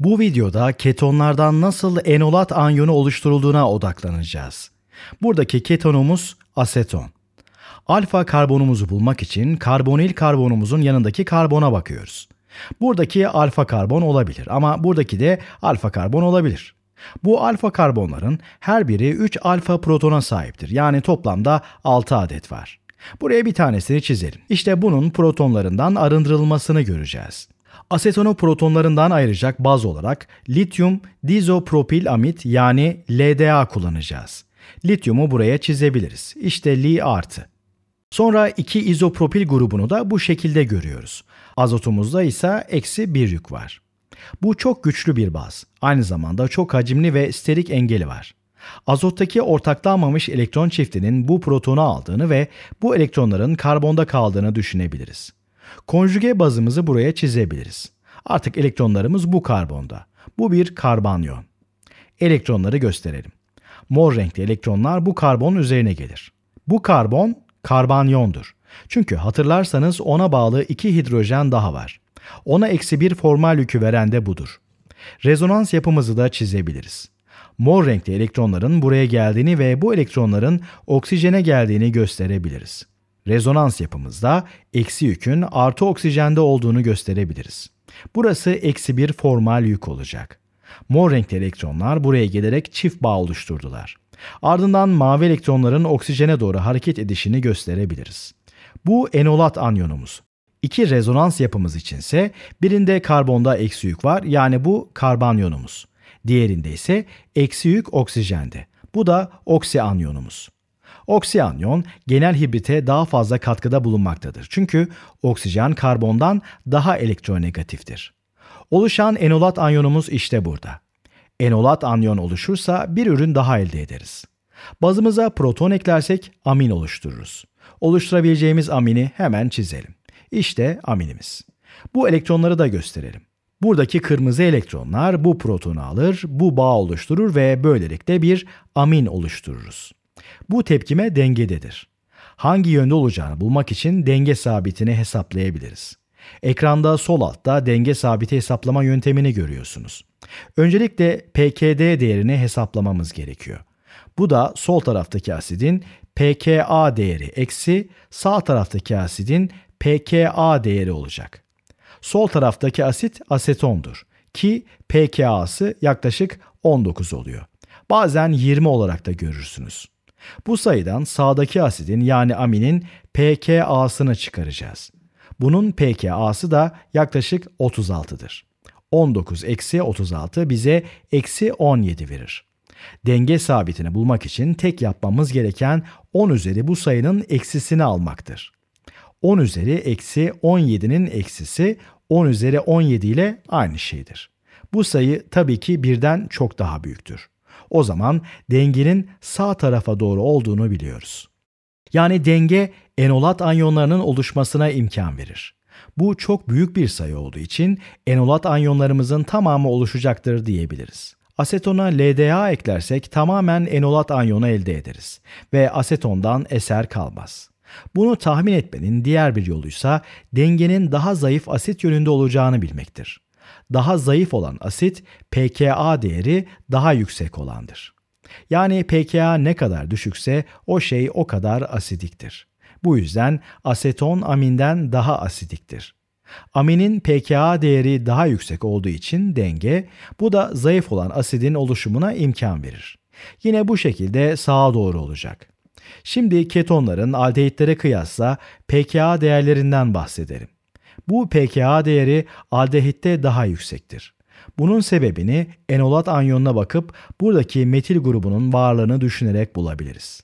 Bu videoda ketonlardan nasıl enolat anyonu oluşturulduğuna odaklanacağız. Buradaki ketonumuz aseton. Alfa karbonumuzu bulmak için karbonil karbonumuzun yanındaki karbona bakıyoruz. Buradaki alfa karbon olabilir ama buradaki de alfa karbon olabilir. Bu alfa karbonların her biri 3 alfa protona sahiptir. Yani toplamda 6 adet var. Buraya bir tanesini çizelim. İşte bunun protonlarından arındırılmasını göreceğiz asetonu protonlarından ayıracak baz olarak lityum amit yani LDA kullanacağız. Lityumu buraya çizebiliriz. İşte Li artı. Sonra iki izopropil grubunu da bu şekilde görüyoruz. Azotumuzda ise eksi bir yük var. Bu çok güçlü bir baz. Aynı zamanda çok hacimli ve sterik engeli var. Azottaki ortaklanmamış elektron çiftinin bu protonu aldığını ve bu elektronların karbonda kaldığını düşünebiliriz. Konjüge bazımızı buraya çizebiliriz. Artık elektronlarımız bu karbonda. Bu bir karbanyon. Elektronları gösterelim. Mor renkli elektronlar bu karbonun üzerine gelir. Bu karbon karbanyondur. Çünkü hatırlarsanız ona bağlı iki hidrojen daha var. Ona eksi bir formal yükü veren de budur. Rezonans yapımızı da çizebiliriz. Mor renkli elektronların buraya geldiğini ve bu elektronların oksijene geldiğini gösterebiliriz rezonans yapımızda eksi yükün artı oksijende olduğunu gösterebiliriz. Burası eksi bir formal yük olacak. Mor renkli elektronlar buraya gelerek çift bağ oluşturdular. Ardından mavi elektronların oksijene doğru hareket edişini gösterebiliriz. Bu enolat anyonumuz. İki rezonans yapımız içinse birinde karbonda eksi yük var yani bu karbanyonumuz. Diğerinde ise eksi yük oksijende. Bu da oksianyonumuz. Oksiyanyon genel hibrite daha fazla katkıda bulunmaktadır. Çünkü oksijen karbondan daha elektronegatiftir. Oluşan enolat anyonumuz işte burada. Enolat anyon oluşursa bir ürün daha elde ederiz. Bazımıza proton eklersek amin oluştururuz. Oluşturabileceğimiz amini hemen çizelim. İşte aminimiz. Bu elektronları da gösterelim. Buradaki kırmızı elektronlar bu protonu alır, bu bağ oluşturur ve böylelikle bir amin oluştururuz. Bu tepkime dengededir. Hangi yönde olacağını bulmak için denge sabitini hesaplayabiliriz. Ekranda sol altta denge sabiti hesaplama yöntemini görüyorsunuz. Öncelikle PKD değerini hesaplamamız gerekiyor. Bu da sol taraftaki asidin pKa değeri eksi sağ taraftaki asidin pKa değeri olacak. Sol taraftaki asit asetondur ki pKa'sı yaklaşık 19 oluyor. Bazen 20 olarak da görürsünüz. Bu sayıdan sağdaki asidin yani aminin pKa'sını çıkaracağız. Bunun pKa'sı da yaklaşık 36'dır. 19 eksi 36 bize eksi 17 verir. Denge sabitini bulmak için tek yapmamız gereken 10 üzeri bu sayının eksisini almaktır. 10 üzeri eksi 17'nin eksisi 10 üzeri 17 ile aynı şeydir. Bu sayı tabii ki birden çok daha büyüktür. O zaman dengenin sağ tarafa doğru olduğunu biliyoruz. Yani denge enolat anyonlarının oluşmasına imkan verir. Bu çok büyük bir sayı olduğu için enolat anyonlarımızın tamamı oluşacaktır diyebiliriz. Asetona LDA eklersek tamamen enolat anyonu elde ederiz ve asetondan eser kalmaz. Bunu tahmin etmenin diğer bir yoluysa dengenin daha zayıf asit yönünde olacağını bilmektir. Daha zayıf olan asit pKa değeri daha yüksek olandır. Yani pKa ne kadar düşükse o şey o kadar asidiktir. Bu yüzden aseton aminden daha asidiktir. Aminin pKa değeri daha yüksek olduğu için denge, bu da zayıf olan asidin oluşumuna imkan verir. Yine bu şekilde sağa doğru olacak. Şimdi ketonların aldehitlere kıyasla pKa değerlerinden bahsedelim. Bu pKa değeri aldehitte daha yüksektir. Bunun sebebini enolat anyonuna bakıp buradaki metil grubunun varlığını düşünerek bulabiliriz.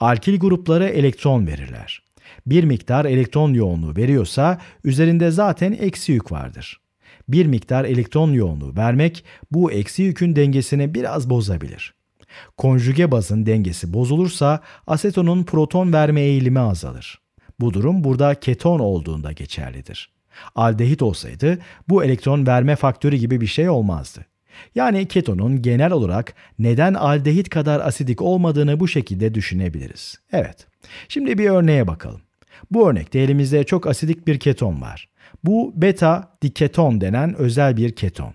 Alkil grupları elektron verirler. Bir miktar elektron yoğunluğu veriyorsa üzerinde zaten eksi yük vardır. Bir miktar elektron yoğunluğu vermek bu eksi yükün dengesini biraz bozabilir. Konjüge bazın dengesi bozulursa asetonun proton verme eğilimi azalır. Bu durum burada keton olduğunda geçerlidir. Aldehit olsaydı bu elektron verme faktörü gibi bir şey olmazdı. Yani ketonun genel olarak neden aldehit kadar asidik olmadığını bu şekilde düşünebiliriz. Evet. Şimdi bir örneğe bakalım. Bu örnekte elimizde çok asidik bir keton var. Bu beta diketon denen özel bir keton.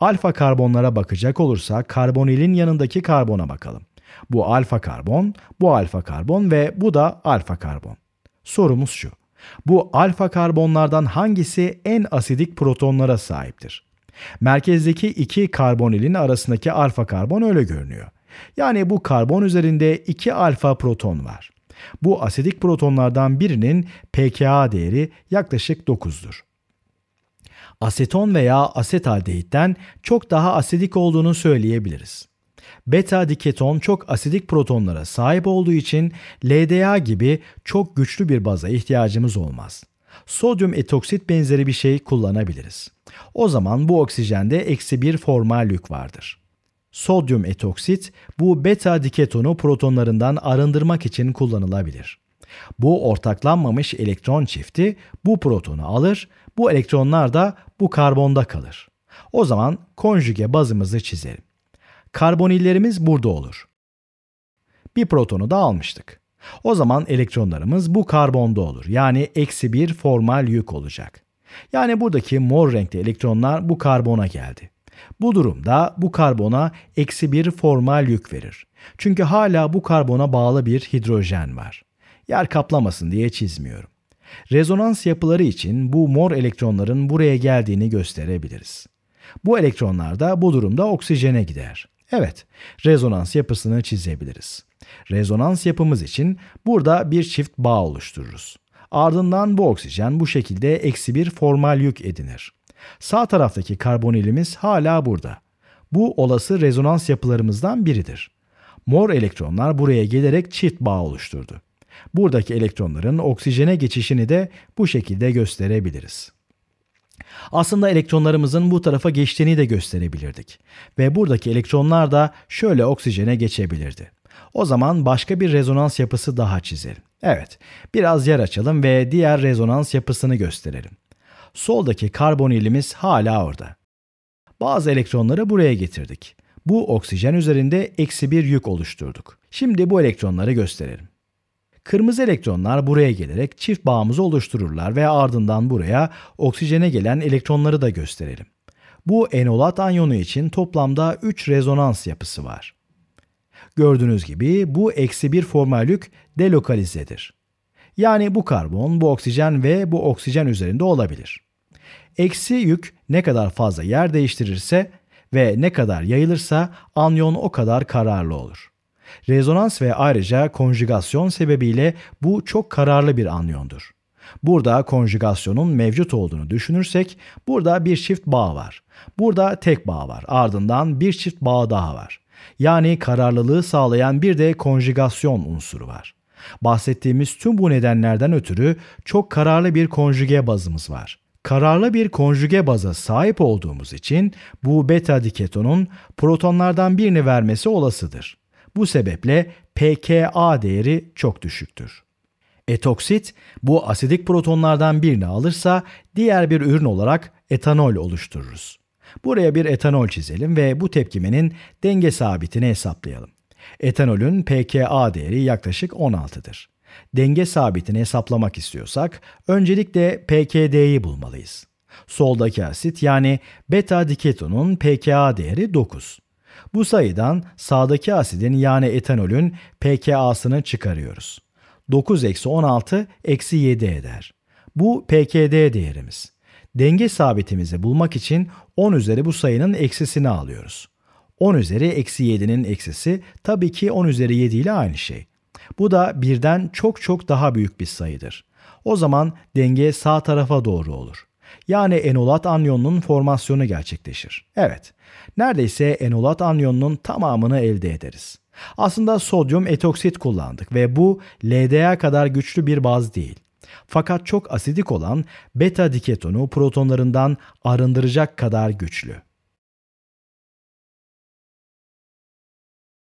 Alfa karbonlara bakacak olursa, karbonilin yanındaki karbona bakalım. Bu alfa karbon, bu alfa karbon ve bu da alfa karbon. Sorumuz şu. Bu alfa karbonlardan hangisi en asidik protonlara sahiptir? Merkezdeki iki karbonilin arasındaki alfa karbon öyle görünüyor. Yani bu karbon üzerinde iki alfa proton var. Bu asidik protonlardan birinin pKa değeri yaklaşık 9'dur. Aseton veya asetaldehitten çok daha asidik olduğunu söyleyebiliriz. Beta diketon çok asidik protonlara sahip olduğu için LDA gibi çok güçlü bir baza ihtiyacımız olmaz. Sodyum etoksit benzeri bir şey kullanabiliriz. O zaman bu oksijende eksi bir formal yük vardır. Sodyum etoksit bu beta diketonu protonlarından arındırmak için kullanılabilir. Bu ortaklanmamış elektron çifti bu protonu alır, bu elektronlar da bu karbonda kalır. O zaman konjüge bazımızı çizelim karbonillerimiz burada olur. Bir protonu da almıştık. O zaman elektronlarımız bu karbonda olur. Yani eksi bir formal yük olacak. Yani buradaki mor renkli elektronlar bu karbona geldi. Bu durumda bu karbona eksi bir formal yük verir. Çünkü hala bu karbona bağlı bir hidrojen var. Yer kaplamasın diye çizmiyorum. Rezonans yapıları için bu mor elektronların buraya geldiğini gösterebiliriz. Bu elektronlar da bu durumda oksijene gider. Evet, rezonans yapısını çizebiliriz. Rezonans yapımız için burada bir çift bağ oluştururuz. Ardından bu oksijen bu şekilde eksi bir formal yük edinir. Sağ taraftaki karbonilimiz hala burada. Bu olası rezonans yapılarımızdan biridir. Mor elektronlar buraya gelerek çift bağ oluşturdu. Buradaki elektronların oksijene geçişini de bu şekilde gösterebiliriz. Aslında elektronlarımızın bu tarafa geçtiğini de gösterebilirdik. Ve buradaki elektronlar da şöyle oksijene geçebilirdi. O zaman başka bir rezonans yapısı daha çizelim. Evet, biraz yer açalım ve diğer rezonans yapısını gösterelim. Soldaki karbonilimiz hala orada. Bazı elektronları buraya getirdik. Bu oksijen üzerinde eksi bir yük oluşturduk. Şimdi bu elektronları gösterelim. Kırmızı elektronlar buraya gelerek çift bağımızı oluştururlar ve ardından buraya oksijene gelen elektronları da gösterelim. Bu enolat anyonu için toplamda 3 rezonans yapısı var. Gördüğünüz gibi bu eksi bir formallük delokalizedir. Yani bu karbon, bu oksijen ve bu oksijen üzerinde olabilir. Eksi yük ne kadar fazla yer değiştirirse ve ne kadar yayılırsa anyon o kadar kararlı olur. Rezonans ve ayrıca konjügasyon sebebiyle bu çok kararlı bir anyondur. Burada konjügasyonun mevcut olduğunu düşünürsek burada bir çift bağ var. Burada tek bağ var. Ardından bir çift bağ daha var. Yani kararlılığı sağlayan bir de konjügasyon unsuru var. Bahsettiğimiz tüm bu nedenlerden ötürü çok kararlı bir konjüge bazımız var. Kararlı bir konjüge baza sahip olduğumuz için bu beta diketonun protonlardan birini vermesi olasıdır. Bu sebeple pKa değeri çok düşüktür. Etoksit bu asidik protonlardan birini alırsa diğer bir ürün olarak etanol oluştururuz. Buraya bir etanol çizelim ve bu tepkimenin denge sabitini hesaplayalım. Etanolün pKa değeri yaklaşık 16'dır. Denge sabitini hesaplamak istiyorsak öncelikle pKd'yi bulmalıyız. Soldaki asit yani beta diketonun pKa değeri 9. Bu sayıdan sağdaki asidin yani etanolün pKa'sını çıkarıyoruz. 9 eksi 16 eksi 7 eder. Bu pKd değerimiz. Denge sabitimizi bulmak için 10 üzeri bu sayının eksisini alıyoruz. 10 üzeri eksi 7'nin eksisi tabii ki 10 üzeri 7 ile aynı şey. Bu da birden çok çok daha büyük bir sayıdır. O zaman denge sağ tarafa doğru olur yani enolat anyonunun formasyonu gerçekleşir. Evet, neredeyse enolat anyonunun tamamını elde ederiz. Aslında sodyum etoksit kullandık ve bu LDA kadar güçlü bir baz değil. Fakat çok asidik olan beta diketonu protonlarından arındıracak kadar güçlü.